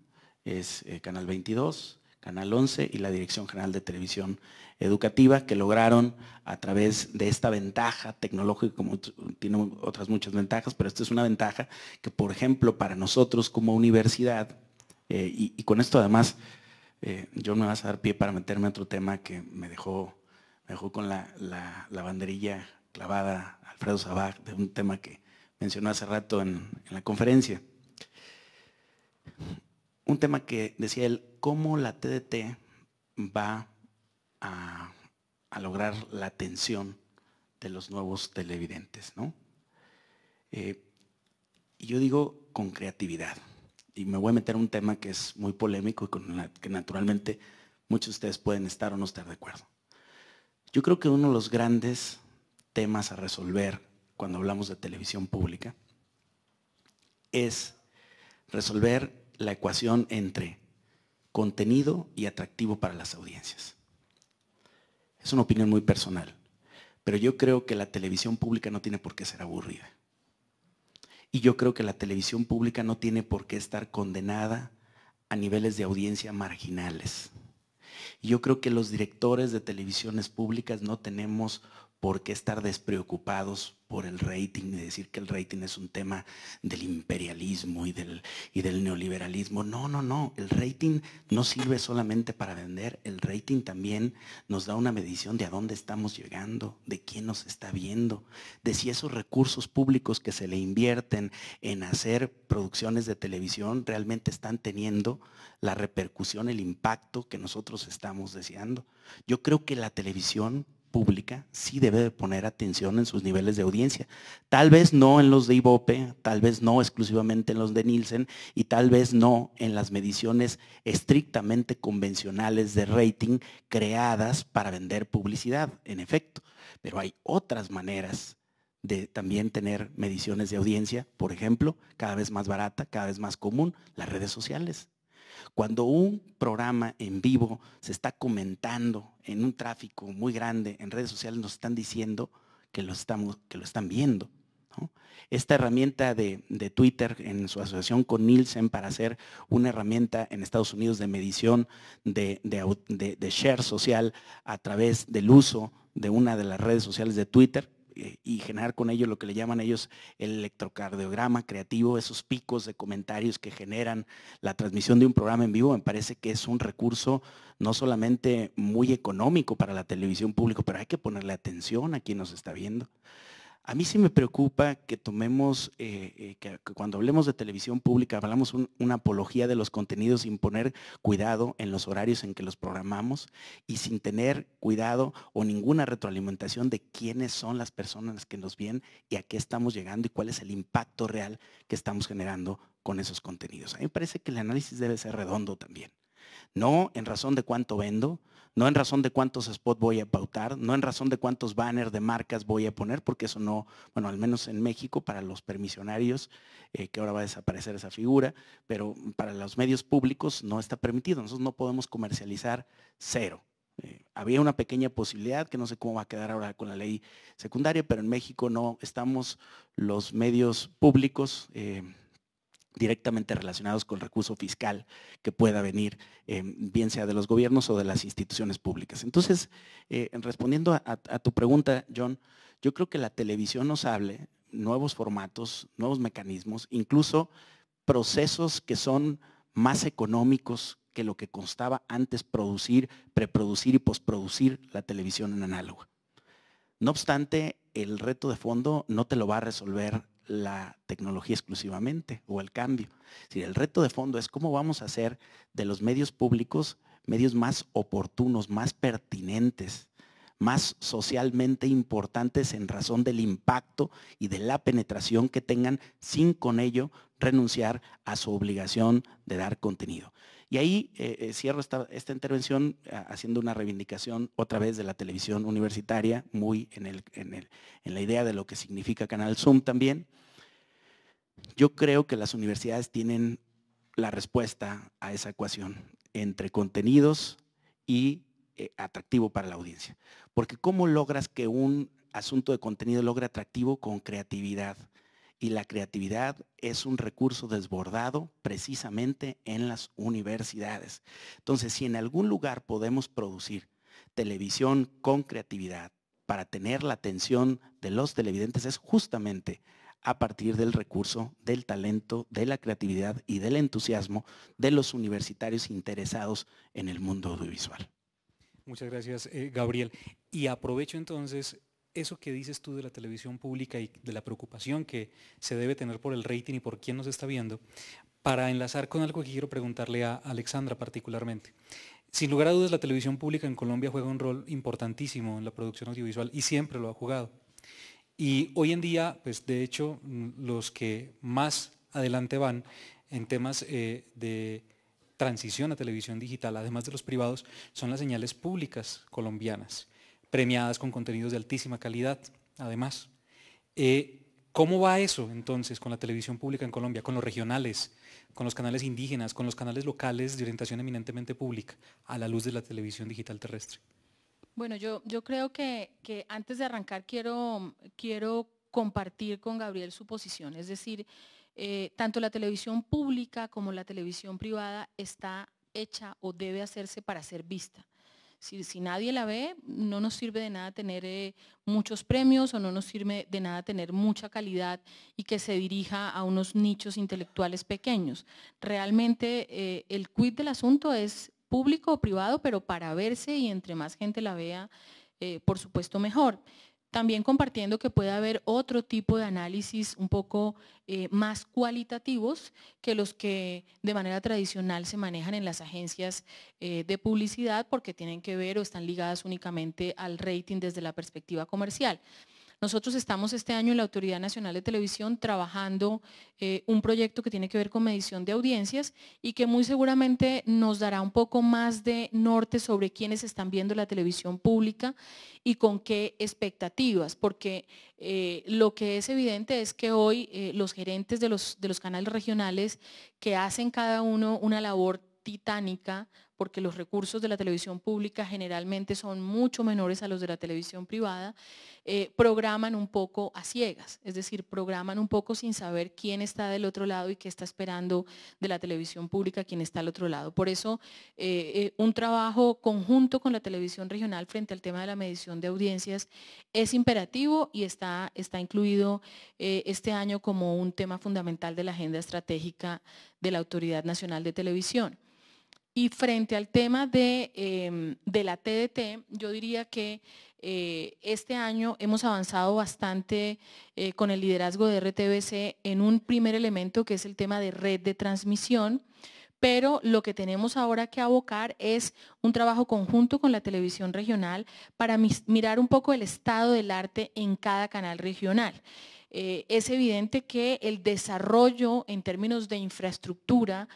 es eh, Canal 22, Canal 11 y la Dirección General de Televisión Educativa, que lograron a través de esta ventaja tecnológica, como tiene otras muchas ventajas, pero esta es una ventaja que, por ejemplo, para nosotros como universidad, eh, y, con esto además, eh, yo me vas a dar pie para meterme a otro tema que me dejó, dejó con la, banderilla clavada Alfredo Sabag, de un tema que mencionó hace rato en, en la conferencia un tema que decía él, cómo la TDT va a, lograr la atención de los nuevos televidentes, ¿no? Eh, y yo digo con creatividad. Y me voy a meter un tema que es muy polémico y con el que naturalmente muchos de ustedes pueden estar o no estar de acuerdo. Yo creo que uno de los grandes temas a resolver cuando hablamos de televisión pública es resolver la ecuación entre contenido y atractivo para las audiencias. Es una opinión muy personal, pero yo creo que la televisión pública no tiene por qué ser aburrida. Y yo creo que la televisión pública no tiene por qué estar condenada a niveles de audiencia marginales. Y yo creo que los directores de televisiones públicas no tenemos por qué estar despreocupados por el rating y decir que el rating es un tema del imperialismo y del, y del neoliberalismo. No, no, no. El rating no sirve solamente para vender. El rating también nos da una medición de a dónde estamos llegando, de quién nos está viendo, de si esos recursos públicos que se le invierten en hacer producciones de televisión realmente están teniendo la repercusión, el impacto que nosotros estamos deseando. Yo creo que la televisión pública sí debe de poner atención en sus niveles de audiencia. Tal vez no en los de IBOPE, tal vez no exclusivamente en los de Nielsen y tal vez no en las mediciones estrictamente convencionales de rating creadas para vender publicidad, en efecto. Pero hay otras maneras de también tener mediciones de audiencia, por ejemplo, cada vez más barata, cada vez más común, las redes sociales. Cuando un programa en vivo se está comentando en un tráfico muy grande, en redes sociales nos están diciendo que lo, que lo están viendo. Esta herramienta de, Twitter en su asociación con Nielsen para hacer una herramienta en Estados Unidos de medición de share social a través del uso de una de las redes sociales de Twitter, eh, y generar con ello lo que le llaman ellos el electrocardiograma creativo, esos picos de comentarios que generan la transmisión de un programa en vivo, me parece que es un recurso no solamente muy económico para la televisión pública, pero hay que ponerle atención a quien nos está viendo. A mí sí me preocupa que tomemos, eh, eh, que, cuando hablemos de televisión pública, hablamos una apología de los contenidos sin poner cuidado en los horarios en que los programamos y sin tener cuidado o ninguna retroalimentación de quiénes son las personas que nos ven y a qué estamos llegando y cuál es el impacto real que estamos generando con esos contenidos. A mí me parece que el análisis debe ser redondo también. No en razón de cuánto vendo, no en razón de cuántos spots voy a pautar, no en razón de cuántos banners de marcas voy a poner, porque eso no, bueno, al menos en México para los permisionarios, eh, que ahora va a desaparecer esa figura, pero para los medios públicos no está permitido. Nosotros no podemos comercializar cero. Eh, había una pequeña posibilidad, que no sé cómo va a quedar ahora con la ley secundaria, pero en México no estamos los medios públicos. Eh, directamente relacionados con el recurso fiscal que pueda venir, em, bien sea de los gobiernos o de las instituciones públicas. Entonces, eh, respondiendo a, tu pregunta, John, yo creo que la televisión nos hable nuevos formatos, nuevos mecanismos, incluso procesos que son más económicos que lo que constaba antes producir, preproducir y posproducir la televisión en análogo. No obstante, el reto de fondo no te lo va a resolver la tecnología exclusivamente o el cambio. el reto de fondo es cómo vamos a hacer de los medios públicos medios más oportunos, más pertinentes, más socialmente importantes en razón del impacto y de la penetración que tengan sin con ello renunciar a su obligación de dar contenido. Y ahí eh, eh, cierro esta, intervención eh, haciendo una reivindicación otra vez de la televisión universitaria, muy en, la idea de lo que significa Canal Zoom también. Yo creo que las universidades tienen la respuesta a esa ecuación entre contenidos y atractivo para la audiencia. Porque ¿cómo logras que un asunto de contenido logre atractivo con creatividad? y la creatividad es un recurso desbordado precisamente en las universidades. Entonces, si en algún lugar podemos producir televisión con creatividad para tener la atención de los televidentes, es justamente a partir del recurso, del talento, de la creatividad y del entusiasmo de los universitarios interesados en el mundo audiovisual. Muchas gracias, eh, Gabriel. Y aprovecho entonces eso que dices tú de la televisión pública y de la preocupación que se debe tener por el rating y por quién nos está viendo, para enlazar con algo que quiero preguntarle a Alexandra particularmente. Sin lugar a dudas, la televisión pública en Colombia juega un rol importantísimo en la producción audiovisual y siempre lo ha jugado. Y hoy en día, pues de hecho, los que más adelante van en temas eh, de transición a televisión digital, además de los privados, son las señales públicas colombianas premiadas con contenidos de altísima calidad, además. Eh, ¿Cómo va eso entonces con la televisión pública en Colombia, con los regionales, con los canales indígenas, con los canales locales de orientación eminentemente pública, a la luz de la televisión digital terrestre? Bueno, yo, creo que, antes de arrancar quiero, quiero compartir con Gabriel su posición, es decir, eh, tanto la televisión pública como la televisión privada está hecha o debe hacerse para ser vista. Si, nadie la ve, no nos sirve de nada tener eh, muchos premios o no nos sirve de nada tener mucha calidad y que se dirija a unos nichos intelectuales pequeños. Realmente eh, el quid del asunto es público o privado, pero para verse y entre más gente la vea, eh, por supuesto mejor. También compartiendo que puede haber otro tipo de análisis un poco eh, más cualitativos que los que de manera tradicional se manejan en las agencias eh, de publicidad porque tienen que ver o están ligadas únicamente al rating desde la perspectiva comercial. Nosotros estamos este año en la Autoridad Nacional de Televisión trabajando eh, un proyecto que tiene que ver con medición de audiencias y que muy seguramente nos dará un poco más de norte sobre quiénes están viendo la televisión pública y con qué expectativas, porque eh, lo que es evidente es que hoy eh, los gerentes de los, de los canales regionales que hacen cada uno una labor titánica porque los recursos de la televisión pública generalmente son mucho menores a los de la televisión privada, eh, programan un poco a ciegas, es decir, programan un poco sin saber quién está del otro lado y qué está esperando de la televisión pública, quién está al otro lado. Por eso, eh, eh, un trabajo conjunto con la televisión regional frente al tema de la medición de audiencias es imperativo y está, está incluido este año como un tema fundamental de la agenda estratégica de la Autoridad Nacional de Televisión. Y frente al tema de, em, la TDT, yo diría que eh, este año hemos avanzado bastante eh, con el liderazgo de RTBC en un primer elemento que es el tema de red de transmisión, pero lo que tenemos ahora que abocar es un trabajo conjunto con la televisión regional para mirar un poco el estado del arte en cada canal regional. Eh, es evidente que el desarrollo en términos de infraestructura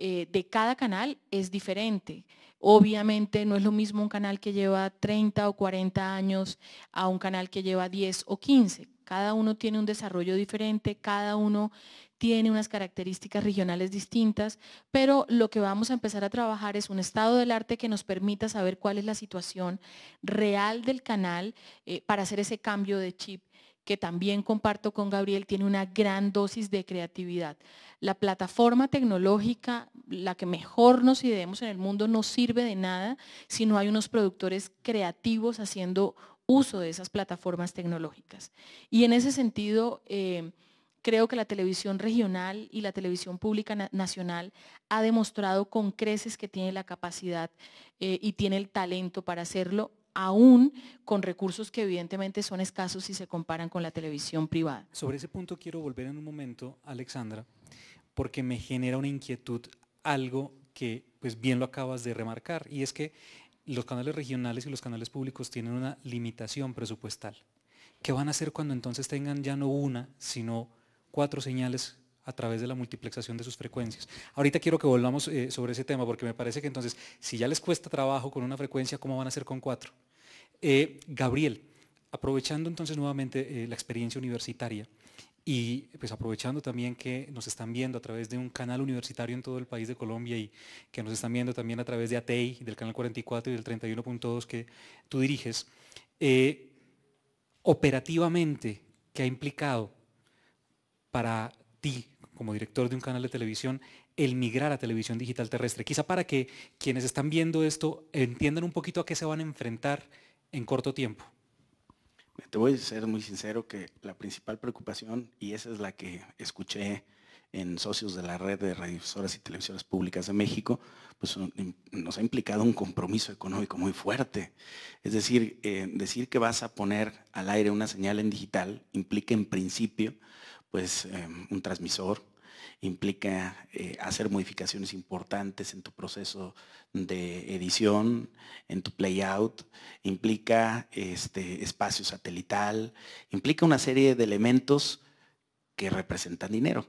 eh, de cada canal es diferente. Obviamente no es lo mismo un canal que lleva 30 o 40 años a un canal que lleva 10 o 15. Cada uno tiene un desarrollo diferente, cada uno tiene unas características regionales distintas, pero lo que vamos a empezar a trabajar es un estado del arte que nos permita saber cuál es la situación real del canal eh, para hacer ese cambio de chip que también comparto con Gabriel, tiene una gran dosis de creatividad. La plataforma tecnológica, la que mejor nos ideemos en el mundo, no sirve de nada si no hay unos productores creativos haciendo uso de esas plataformas tecnológicas. Y en ese sentido, eh, creo que la televisión regional y la televisión pública nacional ha demostrado con creces que tiene la capacidad eh, y tiene el talento para hacerlo aún con recursos que evidentemente son escasos si se comparan con la televisión privada. Sobre ese punto quiero volver en un momento, Alexandra, porque me genera una inquietud algo que pues bien lo acabas de remarcar, y es que los canales regionales y los canales públicos tienen una limitación presupuestal. ¿Qué van a hacer cuando entonces tengan ya no una, sino cuatro señales a través de la multiplexación de sus frecuencias. Ahorita quiero que volvamos eh, sobre ese tema porque me parece que entonces, si ya les cuesta trabajo con una frecuencia, ¿cómo van a hacer con cuatro? Eh, Gabriel, aprovechando entonces nuevamente eh, la experiencia universitaria y pues aprovechando también que nos están viendo a través de un canal universitario en todo el país de Colombia y que nos están viendo también a través de ATEI, del canal 44 y del 31.2 que tú diriges, operativamente, ¿qué ha implicado para ti como director de un canal de televisión, el migrar a televisión digital terrestre? Quizá para que quienes están viendo esto entiendan un poquito a qué se van a enfrentar en corto tiempo. Te voy a ser muy sincero que la principal preocupación, y esa es la que escuché en socios de la red de radiodifusoras y televisoras públicas de México, pues nos ha implicado un compromiso económico muy fuerte. Es decir, eh, decir que vas a poner al aire una señal en digital implica en principio pues em, un transmisor, implica eh, hacer modificaciones importantes en tu proceso de edición, en tu playout, implica este espacio satelital, implica una serie de elementos que representan dinero.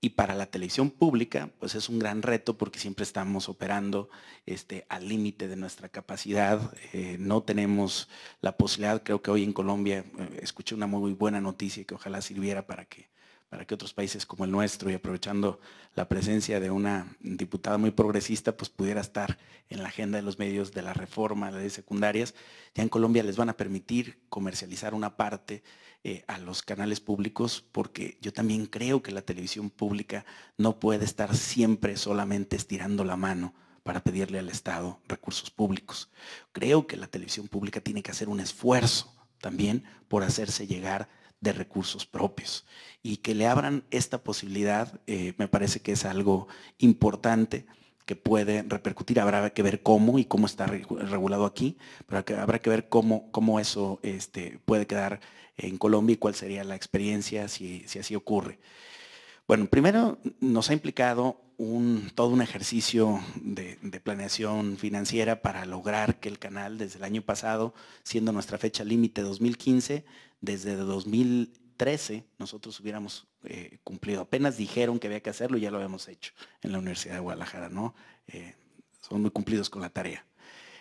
Y para la televisión pública, pues es un gran reto porque siempre estamos operando este, al límite de nuestra capacidad. Eh, no tenemos la posibilidad, creo que hoy en Colombia eh, escuché una muy buena noticia que ojalá sirviera para que para que otros países como el nuestro, y aprovechando la presencia de una diputada muy progresista, pues pudiera estar en la agenda de los medios de la reforma, las leyes secundarias, ya en Colombia les van a permitir comercializar una parte eh, a los canales públicos, porque yo también creo que la televisión pública no puede estar siempre solamente estirando la mano para pedirle al Estado recursos públicos. Creo que la televisión pública tiene que hacer un esfuerzo también por hacerse llegar de recursos propios. Y que le abran esta posibilidad eh, me parece que es algo importante que puede repercutir. Habrá que ver cómo y cómo está regulado aquí, pero habrá que ver cómo, cómo eso este, puede quedar en Colombia y cuál sería la experiencia si, así ocurre. Bueno, primero nos ha implicado un, todo un ejercicio de, de, planeación financiera para lograr que el canal desde el año pasado, siendo nuestra fecha límite 2015, desde 2013 nosotros hubiéramos eh, cumplido. Apenas dijeron que había que hacerlo y ya lo habíamos hecho en la Universidad de Guadalajara, ¿no? Eh, son muy cumplidos con la tarea.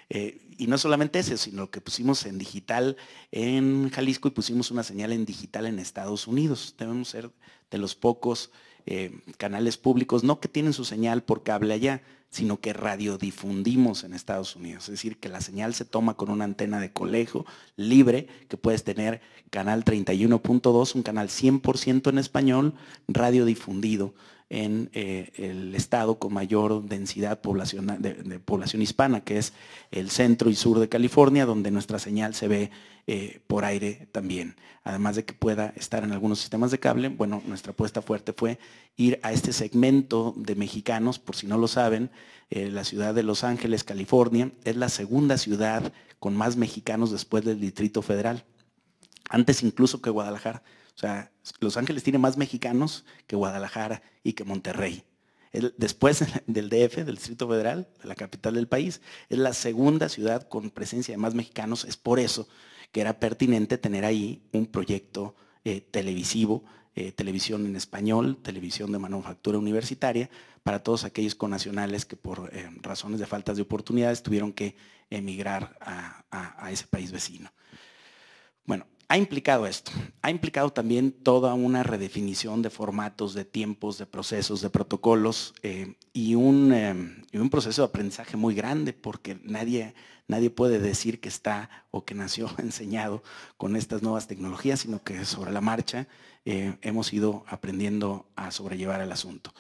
Eh, y no solamente eso, sino que pusimos en digital en Jalisco y pusimos una señal en digital en Estados Unidos. Debemos ser de los pocos eh, canales públicos, no que tienen su señal por cable allá, sino que radiodifundimos en Estados Unidos. Es decir, que la señal se toma con una antena de colegio libre, que puedes tener canal 31.2, un canal 100% en español, radiodifundido en eh, el estado con mayor densidad poblacional, de, población hispana, que es el centro y sur de California, donde nuestra señal se ve eh, por aire también. Además de que pueda estar en algunos sistemas de cable, bueno, nuestra apuesta fuerte fue ir a este segmento de mexicanos, por si no lo saben, eh, la ciudad de Los Ángeles, California, es la segunda ciudad con más mexicanos después del Distrito Federal, antes incluso que Guadalajara. O sea, los Ángeles tiene más mexicanos que Guadalajara y que Monterrey. Después *laughs* del DF, del Distrito Federal, la capital del país, es la segunda ciudad con presencia de más mexicanos. Es por eso que era pertinente tener ahí un proyecto eh, televisivo, eh, televisión en español, televisión de manufactura universitaria, para todos aquellos conacionales que por eh, razones de faltas de oportunidades tuvieron que emigrar a, a ese país vecino. Bueno, ha implicado esto, ha implicado también toda una redefinición de formatos, de tiempos, de procesos, de protocolos eh, eh, y, un, proceso de aprendizaje muy grande porque nadie, nadie puede decir que está o que nació *laughs* enseñado con estas nuevas tecnologías, sino que sobre la marcha eh, hemos ido aprendiendo a sobrellevar el asunto.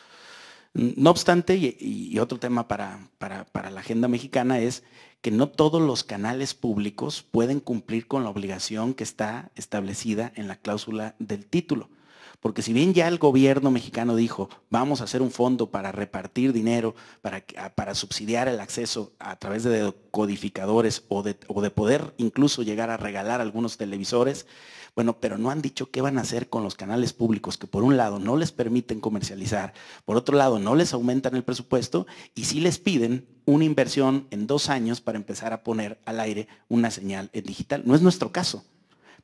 No obstante, y, otro tema para, para, la agenda mexicana es que no todos los canales públicos pueden cumplir con la obligación que está establecida en la cláusula del título. Porque si bien ya el gobierno mexicano dijo, vamos a hacer un fondo para repartir dinero, para, para subsidiar el acceso a través de codificadores o de, o de poder incluso llegar a regalar algunos televisores, bueno, pero no han dicho qué van a hacer con los canales públicos que por un lado no les permiten comercializar, por otro lado no les aumentan el presupuesto y sí les piden una inversión en dos años para empezar a poner al aire una señal en digital. No es nuestro caso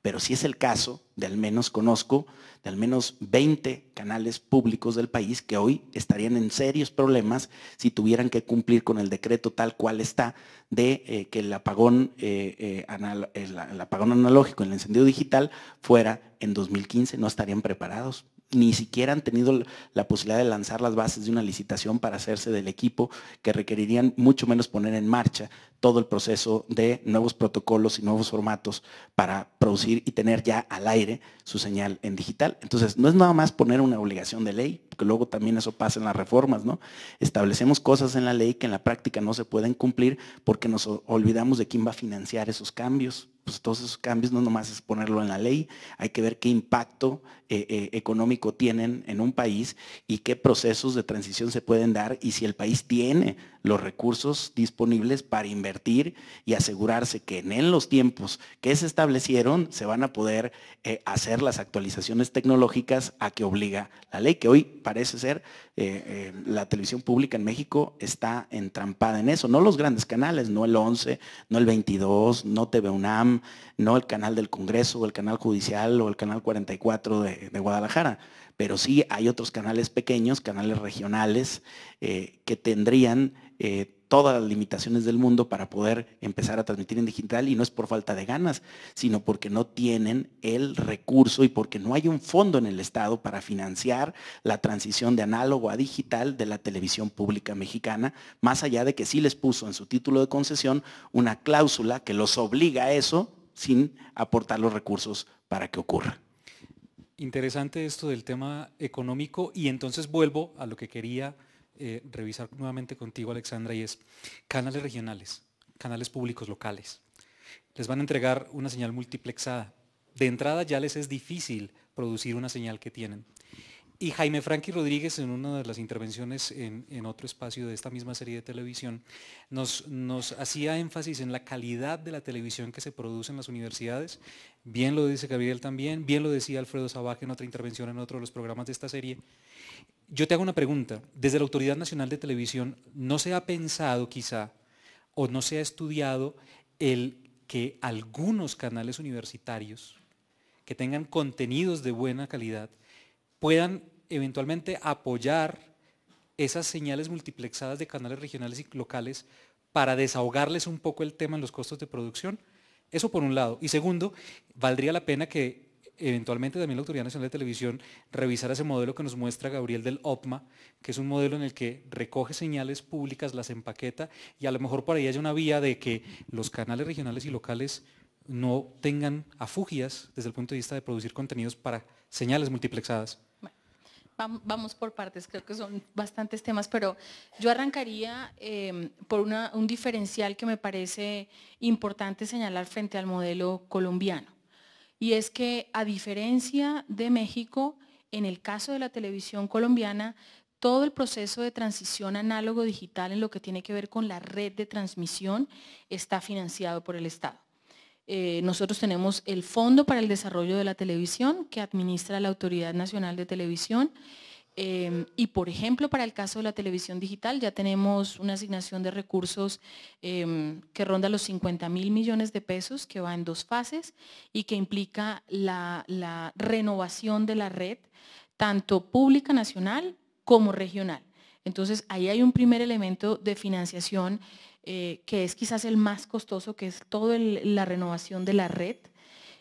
pero si es el caso de al menos conozco de al menos 20 canales públicos del país que hoy estarían en serios problemas si tuvieran que cumplir con el decreto tal cual está de eh, que el apagón, eh, eh, el apagón analógico en el encendido digital fuera en 2015, no estarían preparados ni siquiera han tenido la posibilidad de lanzar las bases de una licitación para hacerse del equipo, que requerirían mucho menos poner en marcha todo el proceso de nuevos protocolos y nuevos formatos para producir y tener ya al aire su señal en digital. Entonces, no es nada más poner una obligación de ley, porque luego también eso pasa en las reformas, ¿no? Establecemos cosas en la ley que en la práctica no se pueden cumplir porque nos olvidamos de quién va a financiar esos cambios. Pues todos esos cambios no nomás es ponerlo en la ley, hay que ver qué impacto eh, eh, económico tienen en un país y qué procesos de transición se pueden dar y si el país tiene los recursos disponibles para invertir y asegurarse que en los tiempos que se establecieron se van a poder eh, hacer las actualizaciones tecnológicas a que obliga la ley, que hoy parece ser eh, eh, la televisión pública en México está entrampada en eso, no los grandes canales, no el 11, no el 22, no TV no el canal del Congreso, o el canal judicial o el canal 44 de Guadalajara pero sí hay otros canales pequeños, canales regionales, eh, que tendrían eh, todas las limitaciones del mundo para poder empezar a transmitir en digital y no es por falta de ganas, sino porque no tienen el recurso y porque no hay un fondo en el Estado para financiar la transición de análogo a digital de la televisión pública mexicana, más allá de que sí les puso en su título de concesión una cláusula que los obliga a eso sin aportar los recursos para que ocurra interesante esto del tema económico y entonces vuelvo a lo que quería eh, revisar nuevamente contigo, Alexandra, y es canales regionales, canales públicos locales. Les van a entregar una señal multiplexada. De entrada ya les es difícil producir una señal que tienen. Y Jaime Franqui Rodríguez, en una de las intervenciones en, otro espacio de esta misma serie de televisión, nos, nos hacía énfasis en la calidad de la televisión que se produce en las universidades. Bien lo dice Gabriel también, bien lo decía Alfredo Sabaje en otra intervención en otro de los programas de esta serie. Yo te hago una pregunta. Desde la Autoridad Nacional de Televisión, ¿no se ha pensado quizá o no se ha estudiado el que algunos canales universitarios que tengan contenidos de buena calidad puedan eventualmente apoyar esas señales multiplexadas de canales regionales y locales para desahogarles un poco el tema en los costos de producción. Eso por un lado. Y segundo, valdría la pena que eventualmente también la Autoridad Nacional de Televisión revisara ese modelo que nos muestra Gabriel del OPMA, que es un modelo en el que recoge señales públicas, las empaqueta y a lo mejor por ahí haya una vía de que los canales regionales y locales no tengan afugias desde el punto de vista de producir contenidos para señales multiplexadas vamos por partes, creo que son bastantes temas, pero yo arrancaría em, por un diferencial que me parece importante señalar frente al modelo colombiano. Y es que a diferencia de México, en el caso de la televisión colombiana, todo el proceso de transición análogo digital en lo que tiene que ver con la red de transmisión está financiado por el Estado. Eh, nosotros tenemos el Fondo para el Desarrollo de la Televisión que administra la Autoridad Nacional de Televisión. Em, y por ejemplo, para el caso de la televisión digital, ya tenemos una asignación de recursos em, que ronda los 50 mil millones de pesos, que va en dos fases y que implica la, la renovación de la red, tanto pública nacional como regional. Entonces, ahí hay un primer elemento de financiación eh, que es quizás el más costoso, que es toda la renovación de la red.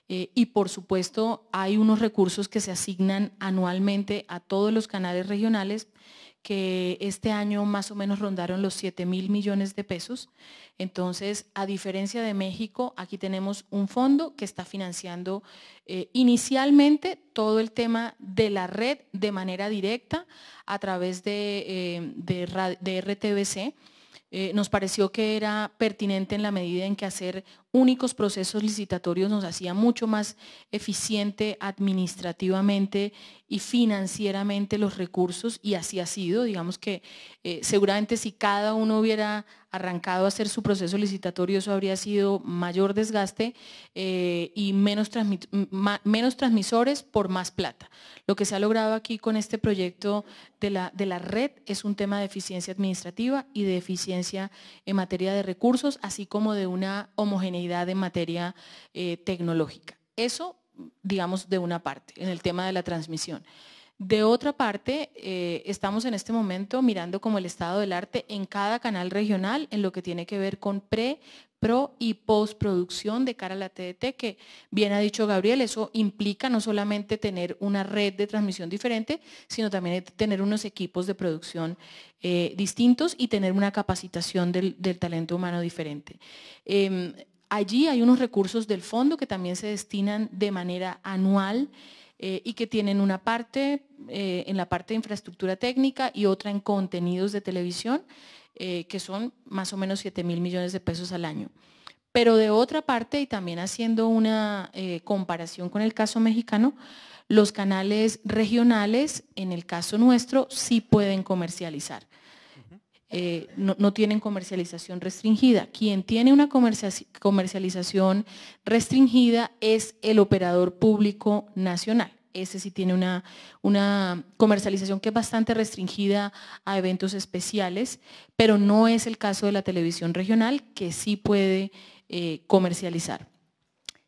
Eh, y por supuesto hay unos recursos que se asignan anualmente a todos los canales regionales que este año más o menos rondaron los 7 mil millones de pesos. Entonces, a diferencia de México, aquí tenemos un fondo que está financiando eh, inicialmente todo el tema de la red de manera directa a través de, de RTBC eh, nos pareció que era pertinente en la medida en que hacer únicos procesos licitatorios nos hacía mucho más eficiente administrativamente y financieramente los recursos y así ha sido. Digamos que eh, seguramente si cada uno hubiera arrancado a hacer su proceso licitatorio, eso habría sido mayor desgaste eh, y menos, transmisores por más plata. Lo que se ha logrado aquí con este proyecto de la, de la red es un tema de eficiencia administrativa y de eficiencia en materia de recursos, así como de una homogeneidad en materia eh, tecnológica. Eso digamos, de una parte, en el tema de la transmisión. De otra parte, eh, estamos en este momento mirando como el estado del arte en cada canal regional en lo que tiene que ver con pre, pro y postproducción de cara a la TDT, que bien ha dicho Gabriel, eso implica no solamente tener una red de transmisión diferente, sino también tener unos equipos de producción eh, distintos y tener una capacitación del, talento humano diferente. Em, Allí hay unos recursos del fondo que también se destinan de manera anual eh, y que tienen una parte eh, en la parte de infraestructura técnica y otra en contenidos de televisión, eh, que son más o menos 7 mil millones de pesos al año. Pero de otra parte, y también haciendo una comparación con el caso mexicano, los canales regionales, en el caso nuestro, sí pueden comercializar. Eh, no, tienen comercialización restringida. Quien tiene una comercialización restringida es el operador público nacional. Ese sí tiene una, una comercialización que es bastante restringida a eventos especiales, pero no es el caso de la televisión regional que sí puede eh, comercializar.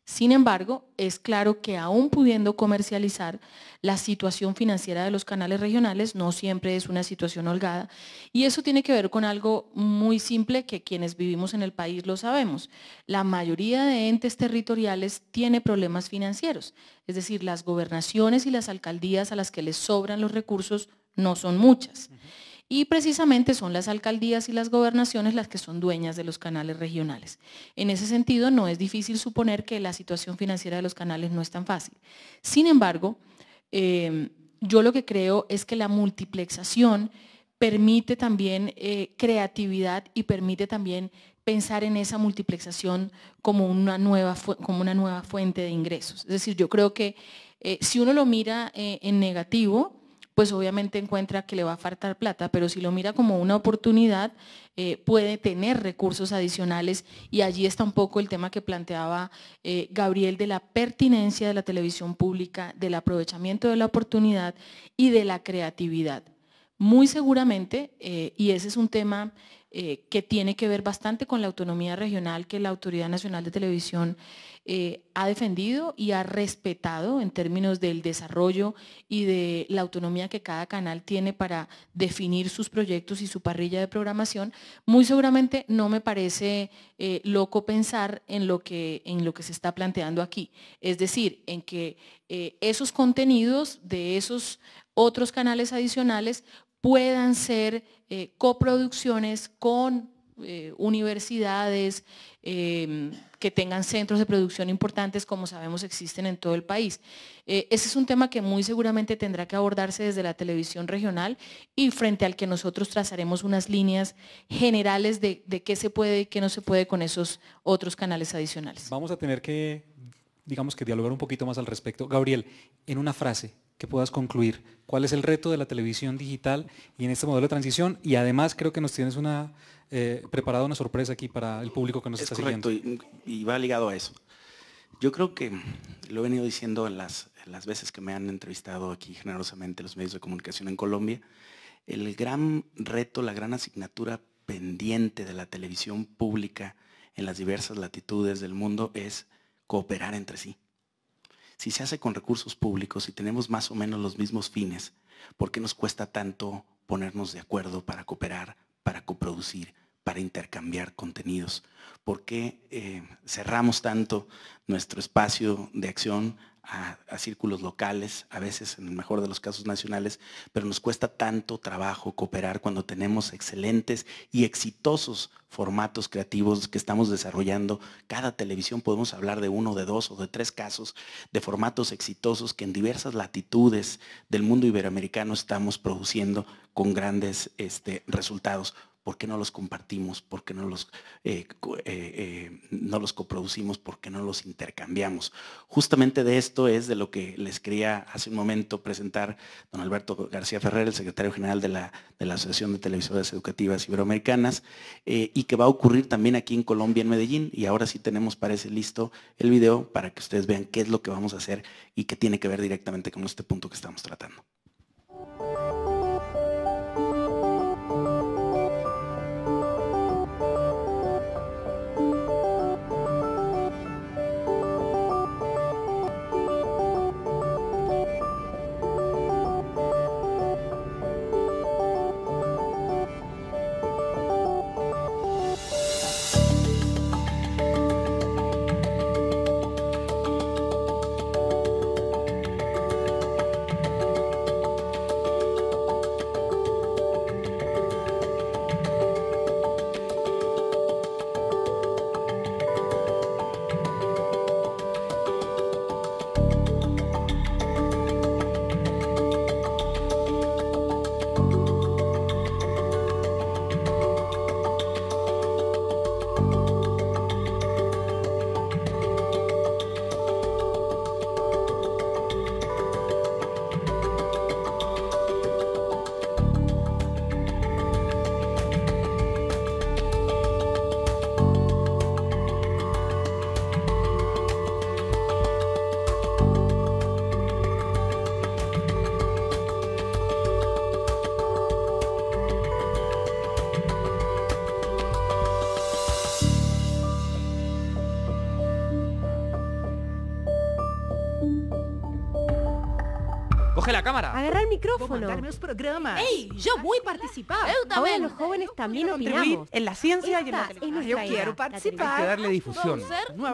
Sin embargo, es claro que aún pudiendo comercializar, la situación financiera de los canales regionales no siempre es una situación holgada y eso tiene que ver con algo muy simple que quienes vivimos en el país lo sabemos. La mayoría de entes territoriales tiene problemas financieros, es decir, las gobernaciones y las alcaldías a las que les sobran los recursos no son muchas y precisamente son las alcaldías y las gobernaciones las que son dueñas de los canales regionales. En ese sentido, no es difícil suponer que la situación financiera de los canales no es tan fácil. Sin embargo, em, yo lo que creo es que la multiplexación permite también eh, creatividad y permite también pensar en esa multiplexación como una nueva, como una nueva fuente de ingresos. Es decir, yo creo que eh, si uno lo mira eh, en negativo, pues obviamente encuentra que le va a faltar plata, pero si lo mira como una oportunidad, eh, puede tener recursos adicionales y allí está un poco el tema que planteaba eh, Gabriel de la pertinencia de la televisión pública, del aprovechamiento de la oportunidad y de la creatividad. Muy seguramente, eh, y ese es un tema que tiene que ver bastante con la autonomía regional que la Autoridad Nacional de Televisión eh, ha defendido y ha respetado en términos del desarrollo y de la autonomía que cada canal tiene para definir sus proyectos y su parrilla de programación, muy seguramente no me parece eh, loco pensar en lo, que, en lo que se está planteando aquí. Es decir, en que eh, esos contenidos de esos otros canales adicionales puedan ser coproducciones con eh, universidades em, que tengan centros de producción importantes, como sabemos existen en todo el país. Eh, ese es un tema que muy seguramente tendrá que abordarse desde la televisión regional y frente al que nosotros trazaremos unas líneas generales de, de qué se puede y qué no se puede con esos otros canales adicionales. Vamos a tener que, digamos que dialogar un poquito más al respecto. Gabriel, en una frase, que puedas concluir. ¿Cuál es el reto de la televisión digital y en este modelo de transición? Y además creo que nos tienes una, eh, preparada una sorpresa aquí para el público que nos está siguiendo. Y, y va ligado a eso. Yo creo que lo he venido diciendo las, en las veces que me han entrevistado aquí generosamente los medios de comunicación en Colombia, el gran reto, la gran asignatura pendiente de la televisión pública en las diversas latitudes del mundo es cooperar entre sí si se hace con recursos públicos y tenemos más o menos los mismos fines, ¿por qué nos cuesta tanto ponernos de acuerdo para cooperar, para coproducir, para intercambiar contenidos? ¿Por qué eh, cerramos tanto nuestro espacio de acción a, círculos locales, a veces en el mejor de los casos nacionales, pero nos cuesta tanto trabajo cooperar cuando tenemos excelentes y exitosos formatos creativos que estamos desarrollando. Cada televisión podemos hablar de uno, de dos o de tres casos de formatos exitosos que en diversas latitudes del mundo iberoamericano estamos produciendo con grandes este, resultados. ¿Por qué no los compartimos? ¿Por qué no los, eh, eh, eh, no los coproducimos? ¿Por qué no los intercambiamos? Justamente de esto es de lo que les quería hace un momento presentar don Alberto García Ferrer, el secretario general de la, Asociación de Televisoras Educativas Iberoamericanas, y que va a ocurrir también aquí en Colombia, en Medellín. Y ahora sí tenemos, parece listo, el video para que ustedes vean qué es lo que vamos a hacer y qué tiene que ver directamente con este punto que estamos tratando. ¡Ey! Yo ah, voy a participar. Ahora los jóvenes también opinamos. En la ciencia y en la yo quiero participar. Hay darle difusión.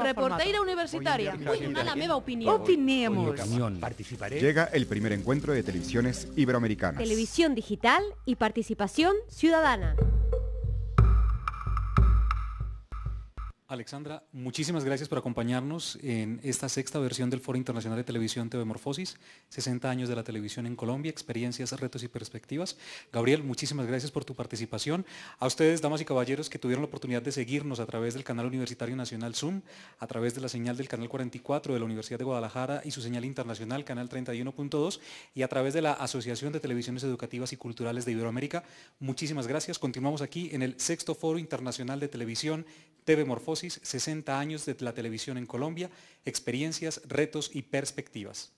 reportera universitaria. Muy mala opinión. Opinemos. Participaré. Llega el primer encuentro de televisiones iberoamericanas. Televisión digital y participación ciudadana. Alexandra, muchísimas gracias por acompañarnos en esta sexta versión del Foro Internacional de Televisión TV Morfosis, 60 años de la televisión en Colombia, experiencias, retos y perspectivas. Gabriel, muchísimas gracias por tu participación. A ustedes, damas y caballeros, que tuvieron la oportunidad de seguirnos a través del canal universitario nacional Zoom, a través de la señal del canal 44 de la Universidad de Guadalajara y su señal internacional, canal 31.2, y a través de la Asociación de Televisiones Educativas y Culturales de Iberoamérica. Muchísimas gracias. Continuamos aquí en el sexto Foro Internacional de Televisión TV Morfosis 60 años de la televisión en Colombia, experiencias, retos y perspectivas.